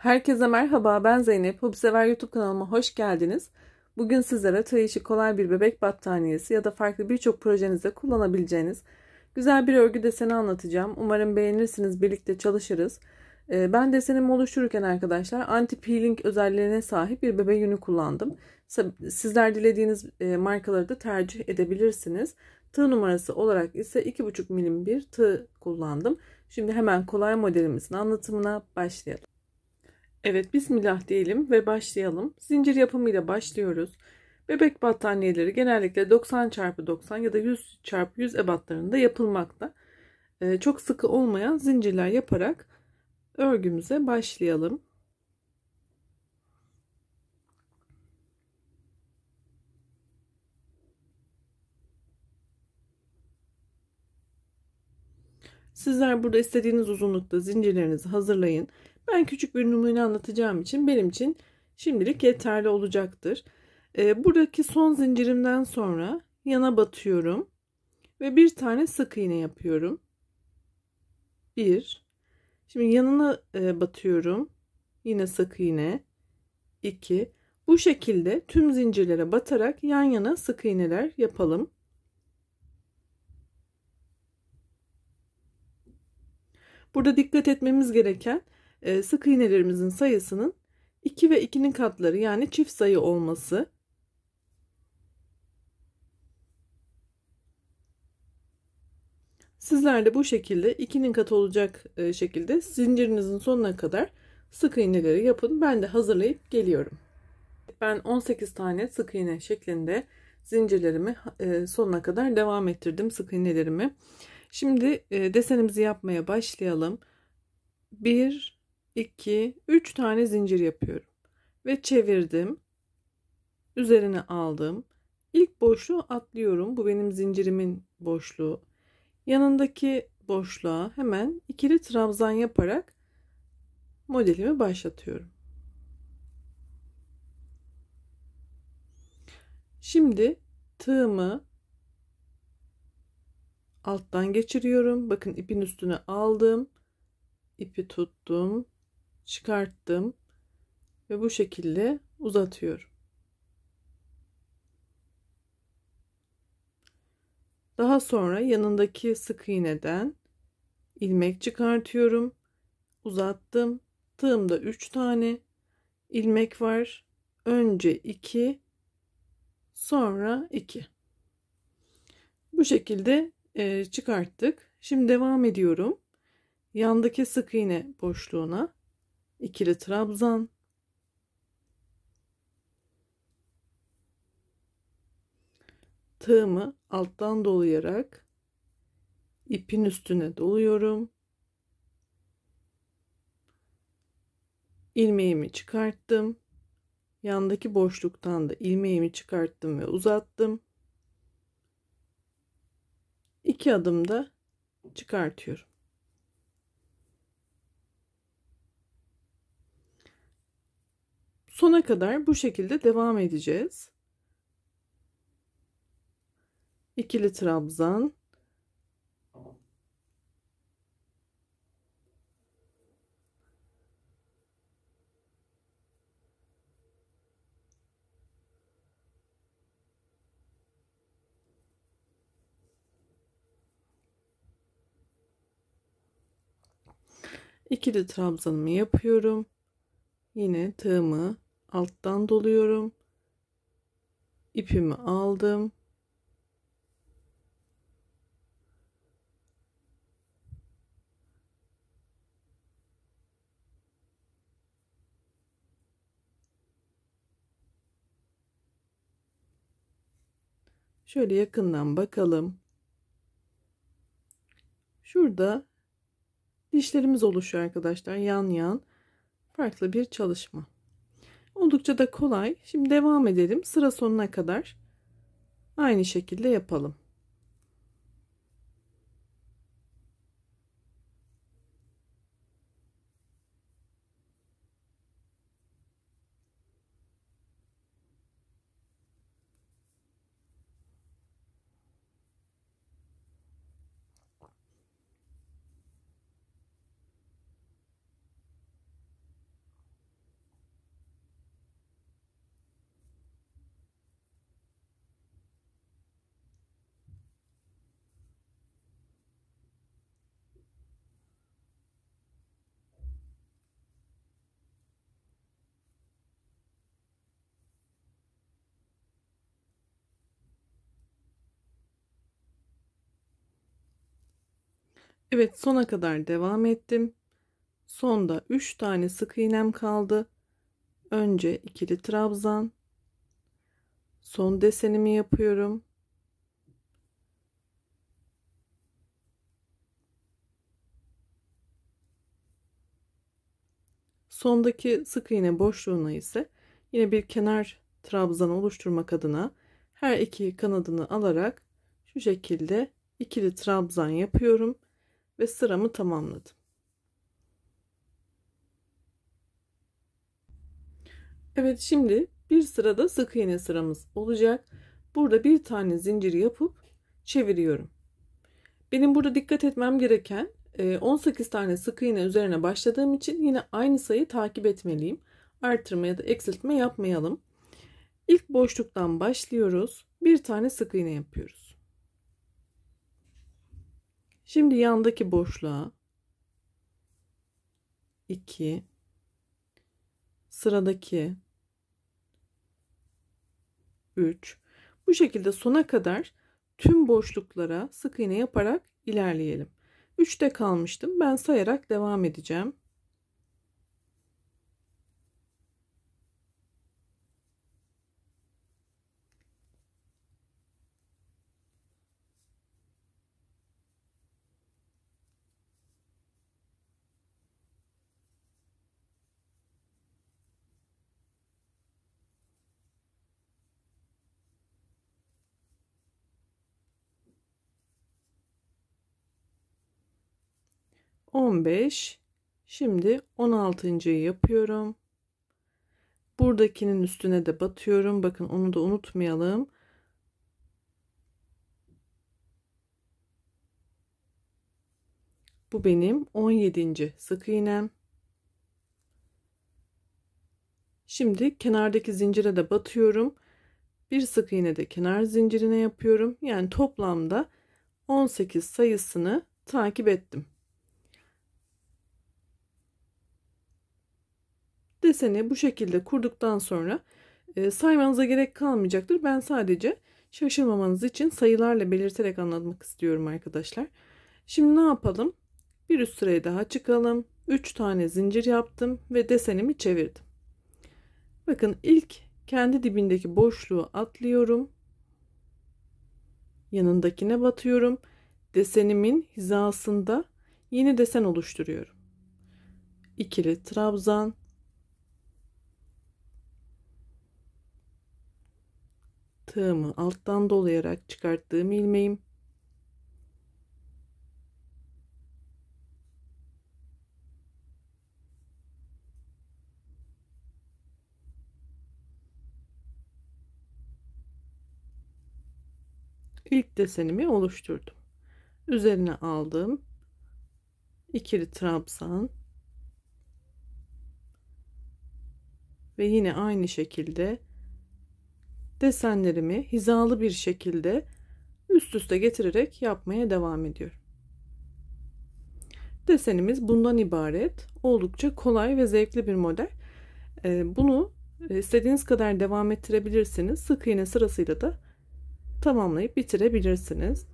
Herkese merhaba ben Zeynep. Hobisever YouTube kanalıma hoş geldiniz. Bugün sizlere tığ işi kolay bir bebek battaniyesi ya da farklı birçok projenizde kullanabileceğiniz güzel bir örgü deseni anlatacağım. Umarım beğenirsiniz birlikte çalışırız. Ee, ben desenimi oluştururken arkadaşlar anti-peeling özelliğine sahip bir bebek yünü kullandım. Sizler dilediğiniz e, markaları da tercih edebilirsiniz. Tığ numarası olarak ise 2,5 milim bir tığ kullandım. Şimdi hemen kolay modelimizin anlatımına başlayalım. Evet bismillah diyelim ve başlayalım. Zincir yapımıyla başlıyoruz. Bebek battaniyeleri genellikle 90 x 90 ya da 100 x 100 ebatlarında yapılmakta. Ee, çok sıkı olmayan zincirler yaparak örgümüze başlayalım. Sizler burada istediğiniz uzunlukta zincirlerinizi hazırlayın. Ben küçük bir numune anlatacağım için benim için şimdilik yeterli olacaktır. Ee, buradaki son zincirimden sonra yana batıyorum ve bir tane sık iğne yapıyorum. Bir. Şimdi yanına e, batıyorum. Yine sık iğne. İki. Bu şekilde tüm zincirlere batarak yan yana sık iğneler yapalım. Burada dikkat etmemiz gereken e, sık iğnelerimizin sayısının 2 ve 2'nin katları yani çift sayı olması. Sizler de bu şekilde 2'nin katı olacak e, şekilde zincirinizin sonuna kadar sık iğneleri yapın. Ben de hazırlayıp geliyorum. Ben 18 tane sık iğne şeklinde zincirlerimi e, sonuna kadar devam ettirdim sık iğnelerimi. Şimdi desenimizi yapmaya başlayalım. 1 2, 3 tane zincir yapıyorum. Ve çevirdim. Üzerine aldım. İlk boşluğu atlıyorum. Bu benim zincirimin boşluğu. Yanındaki boşluğa hemen ikili trabzan yaparak modelimi başlatıyorum. Şimdi tığımı alttan geçiriyorum. Bakın ipin üstüne aldım. ipi tuttum çıkarttım ve bu şekilde uzatıyorum. Daha sonra yanındaki sık iğneden ilmek çıkartıyorum. Uzattım. Tığımda 3 tane ilmek var. Önce 2, sonra 2. Bu şekilde e, çıkarttık. Şimdi devam ediyorum. Yandaki sık iğne boşluğuna ikili trabzan tığımı alttan dolayarak ipin üstüne doluyorum ilmeğimi çıkarttım yandaki boşluktan da ilmeğimi çıkarttım ve uzattım iki adımda çıkartıyorum sona kadar bu şekilde devam edeceğiz. İkili trabzan. ikili trabzanımı yapıyorum. Yine tığımı alttan doluyorum. İpimi aldım. Şöyle yakından bakalım. Şurada dişlerimiz oluşuyor arkadaşlar yan yan. Farklı bir çalışma. Oldukça da kolay. Şimdi devam edelim. Sıra sonuna kadar aynı şekilde yapalım. Evet sona kadar devam ettim. Sonda 3 tane sık iğnem kaldı. Önce ikili trabzan. Son desenimi yapıyorum. Sondaki sık iğne boşluğuna ise yine bir kenar trabzan oluşturmak adına her iki kanadını alarak şu şekilde ikili trabzan yapıyorum ve sıramı tamamladım. Evet şimdi bir sırada sık iğne sıramız olacak. Burada bir tane zincir yapıp çeviriyorum. Benim burada dikkat etmem gereken 18 e, tane sık iğne üzerine başladığım için yine aynı sayı takip etmeliyim. Artırma ya da eksiltme yapmayalım. İlk boşluktan başlıyoruz. Bir tane sık iğne yapıyoruz. Şimdi yandaki boşluğa 2 sıradaki 3 bu şekilde sona kadar tüm boşluklara sık iğne yaparak ilerleyelim. 3'te kalmıştım. Ben sayarak devam edeceğim. 15 şimdi 16.yı yapıyorum buradakinin üstüne de batıyorum bakın onu da unutmayalım bu benim 17. sık iğnem şimdi kenardaki zincire de batıyorum bir sık iğne de kenar zincirine yapıyorum yani toplamda 18 sayısını takip ettim deseni bu şekilde kurduktan sonra e, saymanıza gerek kalmayacaktır. Ben sadece şaşırmamanız için sayılarla belirterek anlatmak istiyorum arkadaşlar. Şimdi ne yapalım? Bir üst sıraya daha çıkalım. 3 tane zincir yaptım ve desenimi çevirdim. Bakın ilk kendi dibindeki boşluğu atlıyorum. Yanındakine batıyorum. Desenimin hizasında yeni desen oluşturuyorum. İkili trabzan tığımı alttan dolayarak çıkarttığım ilmeğim. ilk desenimi oluşturdum. Üzerine aldım. ikili trabzan ve yine aynı şekilde desenlerimi hizalı bir şekilde üst üste getirerek yapmaya devam ediyorum. Desenimiz bundan ibaret. Oldukça kolay ve zevkli bir model. Ee, bunu e, istediğiniz kadar devam ettirebilirsiniz. Sık iğne sırasıyla da tamamlayıp bitirebilirsiniz.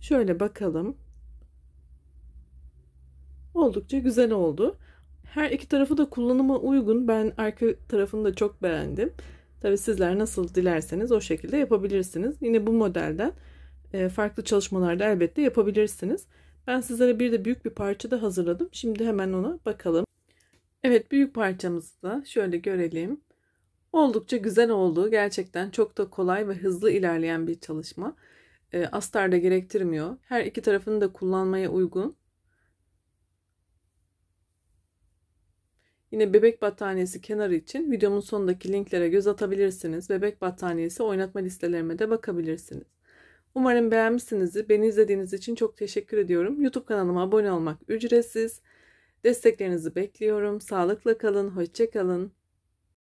Şöyle bakalım. Oldukça güzel oldu. Her iki tarafı da kullanıma uygun. Ben arka tarafını da çok beğendim. Tabii sizler nasıl dilerseniz o şekilde yapabilirsiniz. Yine bu modelden e, farklı çalışmalarda elbette yapabilirsiniz. Ben sizlere bir de büyük bir parça da hazırladım. Şimdi hemen ona bakalım. Evet büyük parçamızı da şöyle görelim. Oldukça güzel oldu. Gerçekten çok da kolay ve hızlı ilerleyen bir çalışma. E, astar da gerektirmiyor. Her iki tarafını da kullanmaya uygun. Yine bebek battaniyesi kenarı için videomun sonundaki linklere göz atabilirsiniz. Bebek battaniyesi oynatma listelerime de bakabilirsiniz. Umarım beğenmişsinizdir. Beni izlediğiniz için çok teşekkür ediyorum. YouTube kanalıma abone olmak ücretsiz. Desteklerinizi bekliyorum. Sağlıkla kalın, hoşça kalın.